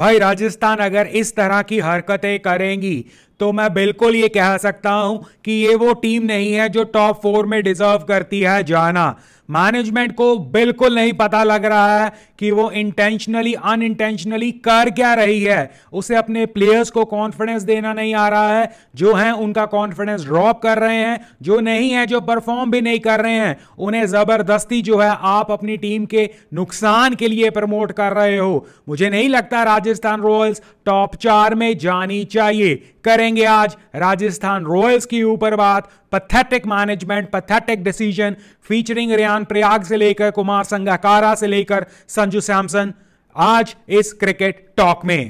भाई राजस्थान अगर इस तरह की हरकतें करेंगी तो मैं बिल्कुल ये कह सकता हूं कि ये वो टीम नहीं है जो टॉप फोर में डिजर्व करती है जाना मैनेजमेंट को बिल्कुल नहीं पता लग रहा है कि वो इंटेंशनली अन इंटेंशनली कर क्या रही है उसे अपने प्लेयर्स को कॉन्फिडेंस देना नहीं आ रहा है जो हैं उनका कॉन्फिडेंस ड्रॉप कर रहे हैं जो नहीं है जो परफॉर्म भी नहीं कर रहे हैं उन्हें ज़बरदस्ती जो है आप अपनी टीम के नुकसान के लिए प्रमोट कर रहे हो मुझे नहीं लगता राजस्थान रॉयल्स टॉप चार में जानी चाहिए करेंगे आज राजस्थान रॉयल्स के ऊपर बात pathetic management pathetic decision featuring Riyan Parag से लेकर कुमार संगाकारा से लेकर संजू सैमसन आज इस क्रिकेट टॉक में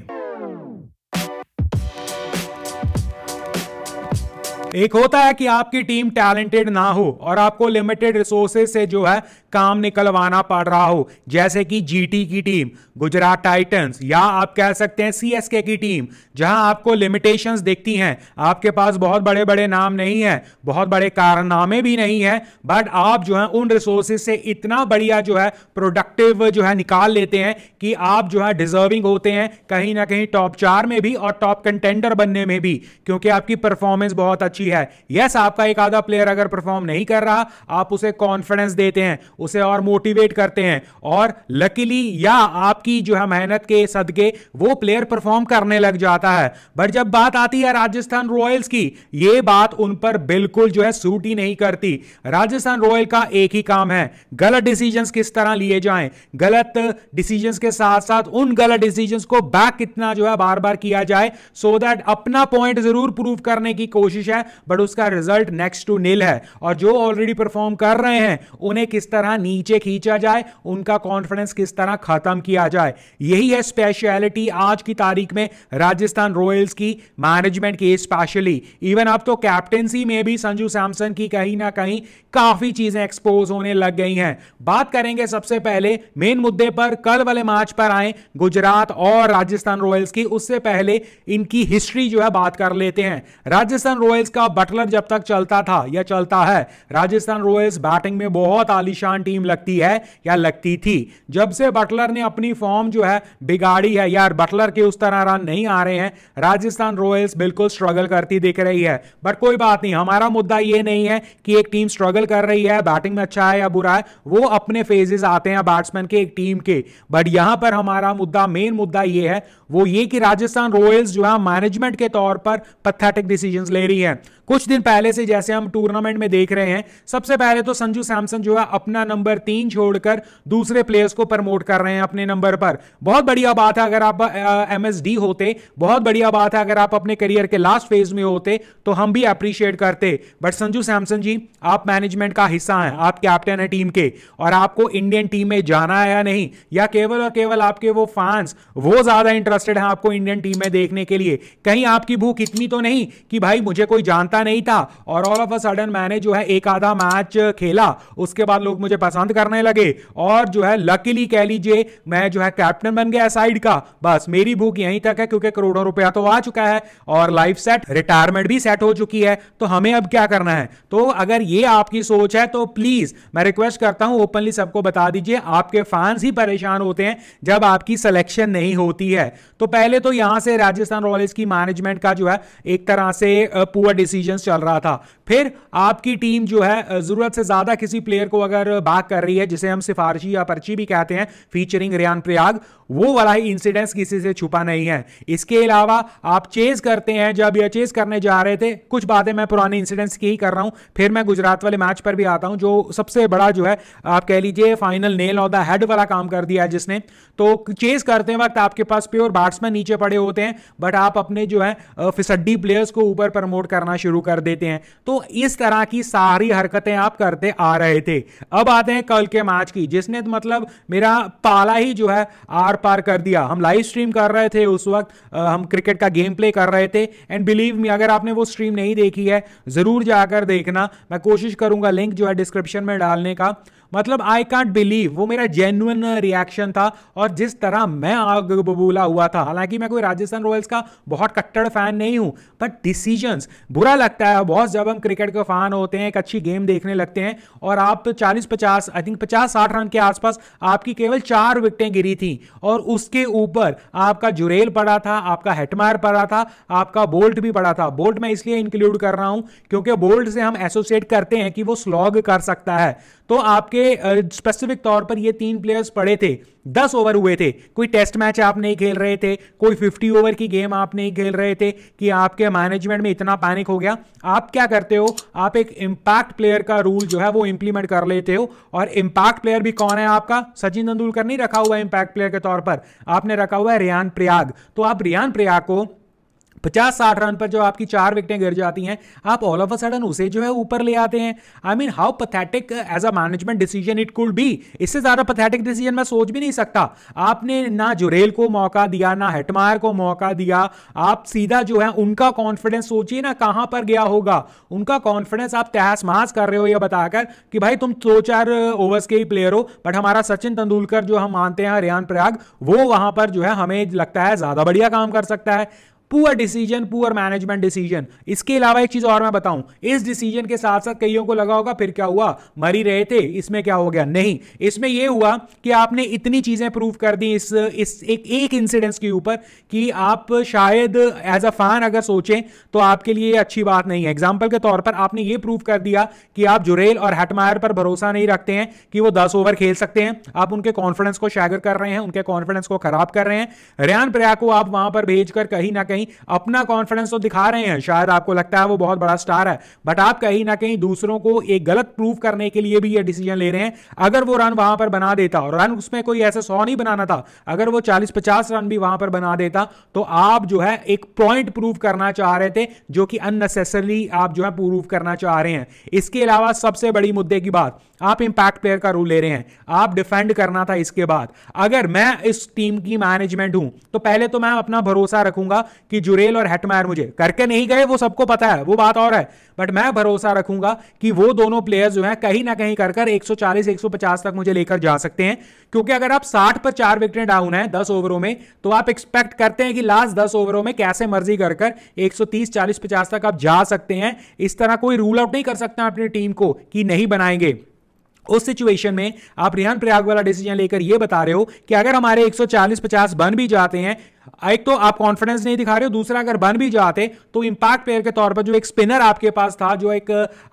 एक होता है कि आपकी टीम टैलेंटेड ना हो और आपको लिमिटेड रिसोर्सेज से जो है काम निकलवाना पड़ रहा हो जैसे कि जीटी की टीम गुजरात टाइटंस या आप कह सकते हैं सीएसके की टीम जहां आपको लिमिटेशंस दिखती हैं आपके पास बहुत बड़े बड़े नाम नहीं है बहुत बड़े कारनामे भी नहीं है बट आप जो है उन रिसोर्सेज से इतना बढ़िया जो है प्रोडक्टिव जो है निकाल लेते हैं कि आप जो है डिजर्विंग होते हैं कहीं ना कहीं टॉप चार में भी और टॉप कंटेंडर बनने में भी क्योंकि आपकी परफॉर्मेंस बहुत अच्छी है यस आपका एक आधा प्लेयर अगर परफॉर्म नहीं कर रहा आप उसे कॉन्फिडेंस देते हैं उसे और मोटिवेट करते हैं और लकीली या आपकी जो है मेहनत के सदके वो प्लेयर परफॉर्म करने लग जाता है बट जब बात आती है राजस्थान रॉयल्स की ये बात उन पर बिल्कुल जो है सूट ही नहीं करती राजस्थान रॉयल का एक ही काम है गलत डिसीजन किस तरह लिए जाए गलत डिसीजन के साथ साथ उन गलत डिसीजन को बैक कितना जो है बार बार किया जाए सो so दैट अपना पॉइंट जरूर प्रूव करने की कोशिश है बट उसका रिजल्ट नेक्स्ट टू नील है और जो ऑलरेडी परफॉर्म कर रहे हैं उन्हें किस तरह तरह नीचे खींचा जाए उनका कॉन्फिडेंस किस तरह खत्म किया जाए यही है स्पेशलिटी आज की तारीख में राजस्थान रॉयल्स की मैनेजमेंट की स्पेशली इवन अब तो कैप्टेंसी में भी संजू सैमसन की कहीं ना कहीं काफी चीजें एक्सपोज होने लग गई हैं बात करेंगे सबसे पहले मेन मुद्दे पर कल वाले मैच पर आए गुजरात और राजस्थान रॉयल्स की उससे पहले इनकी हिस्ट्री जो है बात कर लेते हैं राजस्थान रॉयल्स का बटलर जब तक चलता था या चलता है राजस्थान रॉयल्स बैटिंग में बहुत आलिशान पाकिस्तान टीम लगती है या लगती थी जब से बटलर ने अपनी फॉर्म जो है बिगाड़ी है यार बटलर के उस तरह रन नहीं आ रहे हैं राजस्थान रॉयल्स बिल्कुल स्ट्रगल करती दिख रही है बट कोई बात नहीं हमारा मुद्दा यह नहीं है कि एक टीम स्ट्रगल कर रही है बैटिंग में अच्छा है या बुरा है वो अपने फेजेस आते हैं बैट्समैन के एक टीम के बट यहां पर हमारा मुद्दा मेन मुद्दा यह है वो ये कि राजस्थान रॉयल्स जो है मैनेजमेंट के तौर पर पथेटिक डिसीजन ले रही है कुछ दिन पहले से जैसे हम टूर्नामेंट में देख रहे हैं सबसे पहले तो संजू सैमसन जो है अपना नंबर तीन छोड़कर दूसरे प्लेयर्स को प्रमोट कर रहे हैं अपने नंबर पर बहुत बढ़िया बात है अगर आप एमएसडी होते बहुत बढ़िया बात है अगर आप अपने करियर के लास्ट फेज में होते तो हम भी अप्रिशिएट करते बट संजू सैमसन जी आप मैनेजमेंट का हिस्सा हैं आप कैप्टन है टीम के और आपको इंडियन टीम में जाना है या नहीं या केवल और केवल आपके वो फैंस वो ज्यादा इंटरेस्टेड हैं आपको इंडियन टीम में देखने के लिए कहीं आपकी भूख इतनी तो नहीं कि भाई मुझे कोई जानता नहीं था और ऑल ऑफ अ सडन मैंने जो है एक आधा मैच खेला उसके बाद लोग मुझे पसंद करने लगे और जो है लकीली कह लीजिए मैं जो है कैप्टन बन गया साइड का बस मेरी भूख यहीं तक है क्योंकि करोड़ों रुपया तो आ चुका है और लाइफ सेट रिटायरमेंट भी सेट हो चुकी है तो हमें अब क्या करना है तो अगर ये आपकी सोच है तो प्लीज मैं रिक्वेस्ट करता हूं ओपनली सबको बता दीजिए आपके फैंस ही परेशान होते हैं जब आपकी सिलेक्शन नहीं होती है तो पहले तो यहां से राजस्थान रॉयल्स की मैनेजमेंट का जो है एक तरह से पुअर डिसीजन चल रहा था फिर आपकी टीम जो है जरूरत से ज्यादा किसी प्लेयर को अगर बात कर रही है जिसे हम सिफारशी या पर्ची भी कहते हैं फीचरिंग रियान प्रयाग वो वाला ही इंसिडेंस किसी से छुपा नहीं है इसके अलावा आप चेज करते हैं जब यह चेज करने जा रहे थे कुछ बातें मैं पुराने इंसिडेंस की ही कर रहा हूं फिर मैं गुजरात वाले मैच पर भी आता हूं जो सबसे बड़ा जो है आप कह लीजिए final nail of the head वाला काम कर दिया जिसने तो चेज करते वक्त आपके पास प्योर बैट्समैन नीचे पड़े होते हैं बट आप अपने जो है फिसड्डी प्लेयर्स को ऊपर प्रमोट करना शुरू कर देते हैं तो इस तरह की सारी हरकतें आप करते आ रहे थे अब आते हैं कल के मैच की जिसने तो मतलब मेरा पाला ही जो है आर पार कर दिया हम लाइव स्ट्रीम कर रहे थे उस वक्त हम क्रिकेट का गेम प्ले कर रहे थे एंड बिलीव मी अगर आपने वो स्ट्रीम नहीं देखी है ज़रूर जाकर देखना मैं कोशिश करूंगा लिंक जो है डिस्क्रिप्शन में डालने का मतलब आई कांट बिलीव वो मेरा जेन्युन रिएक्शन था और जिस तरह मैं आग बबूला हुआ था हालांकि मैं कोई राजस्थान रॉयल्स का बहुत कट्टर फैन नहीं हूं बट डिसीजन बुरा लगता है बहुत जब हम क्रिकेट के फैन होते हैं एक अच्छी गेम देखने लगते हैं और आप तो चालीस पचास आई थिंक पचास साठ रन के आसपास आपकी केवल चार विकटें गिरी थी और उसके ऊपर आपका जुरेल पड़ा था आपका हेटमायर पड़ा था आपका बोल्ट भी पड़ा था बोल्ट मैं इसलिए इंक्लूड कर रहा हूं क्योंकि बोल्ट से हम एसोसिएट करते हैं कि वो स्लॉग कर सकता है तो आपके ये स्पेसिफिक तौर पर ये तीन प्लेयर्स पड़े थे दस ओवर हुए थे कोई टेस्ट मैच आप नहीं खेल रहे थे कोई फिफ्टी ओवर की गेम आप नहीं खेल रहे थे कि आपके मैनेजमेंट में इतना पैनिक हो गया आप क्या करते हो आप एक इंपैक्ट प्लेयर का रूल जो है वो इंप्लीमेंट कर लेते हो और इंपैक्ट प्लेयर भी कौन है आपका सचिन तेंदुलकर नहीं रखा हुआ है इम्पैक्ट प्लेयर के तौर पर आपने रखा हुआ है रियान प्रयाग तो आप रियान प्रयाग को पचास साठ रन पर जो आपकी चार विकटें गिर जाती हैं आप ऑल ऑफ अ सडन उसे जो है ऊपर ले आते हैं I mean how pathetic as a management decision it could be इससे ज्यादा पथेटिक डिसीजन मैं सोच भी नहीं सकता आपने ना जुरेल को मौका दिया ना हेटमायर को मौका दिया आप सीधा जो है उनका कॉन्फिडेंस सोचिए ना कहां पर गया होगा उनका कॉन्फिडेंस आप तहस महास कर रहे हो यह बताकर कि भाई तुम दो चार ओवर्स के ही प्लेयर हो बट हमारा सचिन तेंदुलकर जो हम मानते हैं रेहान प्रयाग वो वहां पर जो है हमें लगता है ज्यादा बढ़िया काम कर सकता है poor decision poor management decision इसके अलावा एक चीज और मैं बताऊं इस डिसीजन के साथ साथ कईयों को लगा होगा फिर क्या हुआ मरी रहे थे इसमें क्या हो गया नहीं इसमें यह हुआ कि आपने इतनी चीजें प्रूव कर दी इस इस एक एक इंसिडेंस के ऊपर कि आप शायद एज अ फैन अगर सोचें तो आपके लिए अच्छी बात नहीं है एग्जाम्पल के तौर पर आपने ये प्रूव कर दिया कि आप जुरेल और हटमायर पर भरोसा नहीं रखते हैं कि वो दस ओवर खेल सकते हैं आप उनके कॉन्फिडेंस को शैगर कर रहे हैं उनके कॉन्फिडेंस को खराब कर रहे हैं रेन प्रया को आप वहां पर भेजकर कहीं ना कहीं कहीं अपना कॉन्फिडेंस तो दिखा रहे हैं शायद आपको लगता है वो बहुत बड़ा स्टार है बट आप कहीं ना कहीं दूसरों को एक गलत प्रूव करने के लिए भी ये डिसीजन ले रहे हैं अगर वो रन वहां पर बना देता और रन उसमें कोई ऐसा सौ नहीं बनाना था अगर वो चालीस पचास रन भी वहां पर बना देता तो आप जो है एक पॉइंट प्रूव करना चाह रहे थे जो कि अननेसेसरली आप जो है प्रूव करना चाह रहे हैं इसके अलावा सबसे बड़ी मुद्दे की बात आप इंपैक्ट प्लेयर का रोल ले रहे हैं आप डिफेंड करना था इसके बाद अगर मैं इस टीम की मैनेजमेंट हूं तो पहले तो मैं अपना भरोसा रखूंगा कि जुरेल और हेटमायर मुझे करके नहीं गए वो सबको पता है वो बात और है बट मैं भरोसा रखूंगा कि वो दोनों प्लेयर्स जो है कहीं ना कहीं कर कर 140 150 तक मुझे लेकर जा सकते हैं क्योंकि अगर आप 60 पर चार विकेटें डाउन है 10 ओवरों में तो आप एक्सपेक्ट करते हैं कि लास्ट 10 ओवरों में कैसे मर्जी कर कर 130 40 तक आप जा सकते हैं इस तरह कोई रूल आउट नहीं कर सकते अपनी टीम को कि नहीं बनाएंगे उस सिचुएशन में आप रिहान प्रयाग वाला डिसीजन लेकर यह बता रहे हो कि अगर हमारे 140-50 बन भी जाते हैं एक तो आप कॉन्फिडेंस नहीं दिखा रहे हो दूसरा अगर बन भी जाते तो इंपैक्ट प्लेयर के तौर पर जो एक स्पिनर आपके पास था जो एक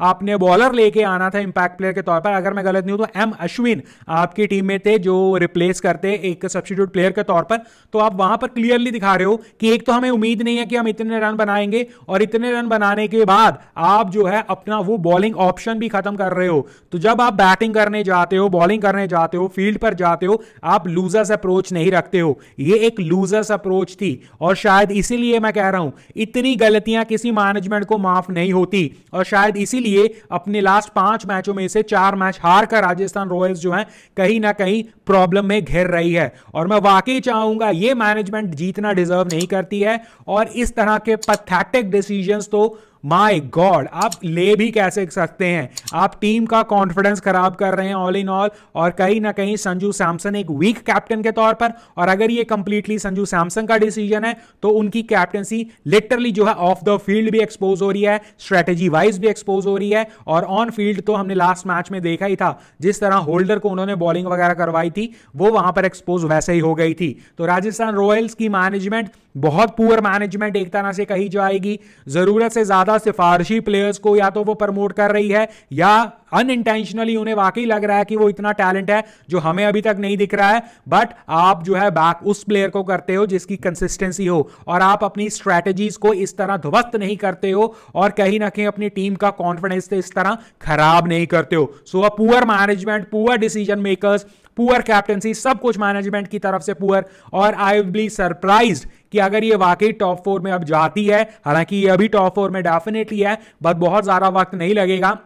आपने बॉलर लेके आना था इंपैक्ट प्लेयर के तौर पर अगर मैं गलत नहीं हूं तो एम अश्विन आपकी टीम में थे जो रिप्लेस करते एक सब्सिट्यूट प्लेयर के तौर पर तो आप वहां पर क्लियरली दिखा रहे हो कि एक तो हमें उम्मीद नहीं है कि हम इतने रन बनाएंगे और इतने रन बनाने के बाद आप जो है अपना वो बॉलिंग ऑप्शन भी खत्म कर रहे हो तो जब आप बैटिंग करने जाते हो बॉलिंग करने जाते हो फील्ड पर जाते हो आप लूजर्स अप्रोच नहीं रखते हो ये एक लूजर्स अप्रोच थी और शायद इसीलिए मैं कह रहा हूं इतनी गलतियां किसी मैनेजमेंट को माफ नहीं होती और शायद इसीलिए अपने लास्ट पांच मैचों में से चार मैच हार कर राजस्थान रॉयल्स जो है कहीं ना कहीं प्रॉब्लम में घिर रही है और मैं वाकई चाहूंगा ये मैनेजमेंट जीतना डिजर्व नहीं करती है और इस तरह के पथेटिक डिसीजन तो माय गॉड आप ले भी कैसे सकते हैं आप टीम का कॉन्फिडेंस खराब कर रहे हैं ऑल इन ऑल और कहीं ना कहीं संजू सैमसन एक वीक कैप्टन के तौर पर और अगर ये कंप्लीटली संजू सैमसन का डिसीजन है तो उनकी कैप्टनसी लिटरली जो है ऑफ द फील्ड भी एक्सपोज हो रही है स्ट्रेटेजी वाइज भी एक्सपोज हो रही है और ऑन फील्ड तो हमने लास्ट मैच में देखा ही था जिस तरह होल्डर को उन्होंने बॉलिंग वगैरह करवाई थी वो वहां पर एक्सपोज वैसे ही हो गई थी तो राजस्थान रॉयल्स की मैनेजमेंट बहुत पुअर मैनेजमेंट एक तरह से कही जाएगी जरूरत से ज्यादा सिफारशी प्लेयर्स को या तो वो प्रमोट कर रही है या अनइंटेंशनली उन्हें वाकई लग रहा है कि वो इतना टैलेंट है जो हमें अभी तक नहीं दिख रहा है बट आप जो है बैक उस प्लेयर को करते हो जिसकी कंसिस्टेंसी हो और आप अपनी स्ट्रैटेजीज को इस तरह ध्वस्त नहीं करते हो और कहीं ना कहीं अपनी टीम का कॉन्फिडेंस इस तरह खराब नहीं करते हो so a poor management poor decision makers poor captaincy सब कुछ मैनेजमेंट की तरफ से पुअर और आई विल बी सरप्राइज कि अगर ये वाकई टॉप फोर में अब जाती है हालांकि ये अभी टॉप फोर में डेफिनेटली है बट बहुत ज़्यादा वक्त नहीं लगेगा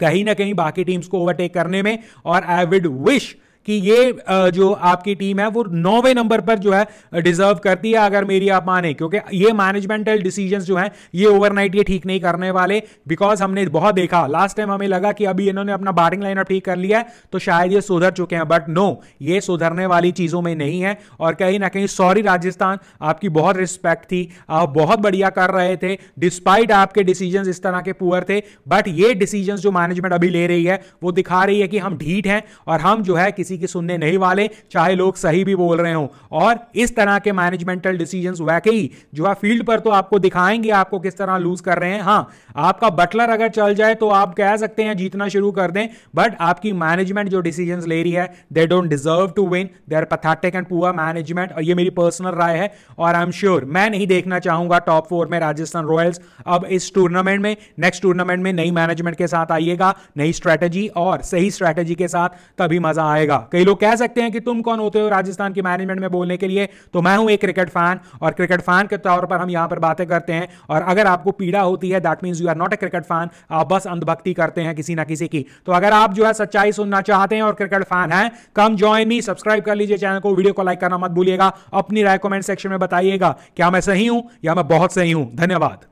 कहीं ना कहीं बाकी टीम्स को ओवरटेक करने में और आई विड विश कि ये जो आपकी टीम है वो नौवे नंबर पर जो है डिजर्व करती है अगर मेरी आप माने क्योंकि ये मैनेजमेंटल डिसीजन जो है ये ओवरनाइट ये ठीक नहीं करने वाले बिकॉज हमने बहुत देखा लास्ट टाइम हमें लगा कि अभी इन्होंने अपना बैटिंग लाइनअप ठीक कर लिया है तो शायद ये सुधर चुके हैं बट नो ये सुधरने वाली चीजों में नहीं है और कहीं ना कहीं सॉरी राजस्थान आपकी बहुत रिस्पेक्ट थी आप बहुत बढ़िया कर रहे थे डिस्पाइट आपके डिसीजन इस तरह के पुअर थे बट ये डिसीजन जो मैनेजमेंट अभी ले रही है वो दिखा रही है कि हम ढीठ हैं और हम जो है किसी किसी की सुनने नहीं वाले चाहे लोग सही भी बोल रहे हो और इस तरह के मैनेजमेंटल डिसीजन वाकई जो है फील्ड पर तो आपको दिखाएंगे आपको किस तरह लूज कर रहे हैं हाँ आपका बटलर अगर चल जाए तो आप कह सकते हैं जीतना शुरू कर दें बट आपकी मैनेजमेंट जो डिसीजन ले रही है they don't deserve to win they are pathetic and poor management और ये मेरी पर्सनल राय है और आई एम श्योर मैं नहीं देखना चाहूंगा टॉप फोर में राजस्थान रॉयल्स अब इस टूर्नामेंट में नेक्स्ट टूर्नामेंट में नई मैनेजमेंट के साथ आइएगा नई स्ट्रैटेजी और सही स्ट्रैटेजी के साथ तभी मजा आएगा कई लोग कह सकते हैं कि तुम कौन होते हो राजस्थान की मैनेजमेंट में बोलने के लिए तो मैं हूं एक क्रिकेट फैन और क्रिकेट फैन के तौर पर हम यहां पर बातें करते हैं और अगर आपको पीड़ा होती है that mean you are not a cricket fan आप बस अंधभक्ति करते हैं किसी ना किसी की तो अगर आप जो है सच्चाई सुनना चाहते हैं और क्रिकेट फैन है कम ज्वाइन मी सब्सक्राइब कर लीजिए चैनल को वीडियो को लाइक करना मत भूलिएगा अपनी राय कमेंट सेक्शन में बताइएगा क्या मैं सही हूं या मैं बहुत सही हूं धन्यवाद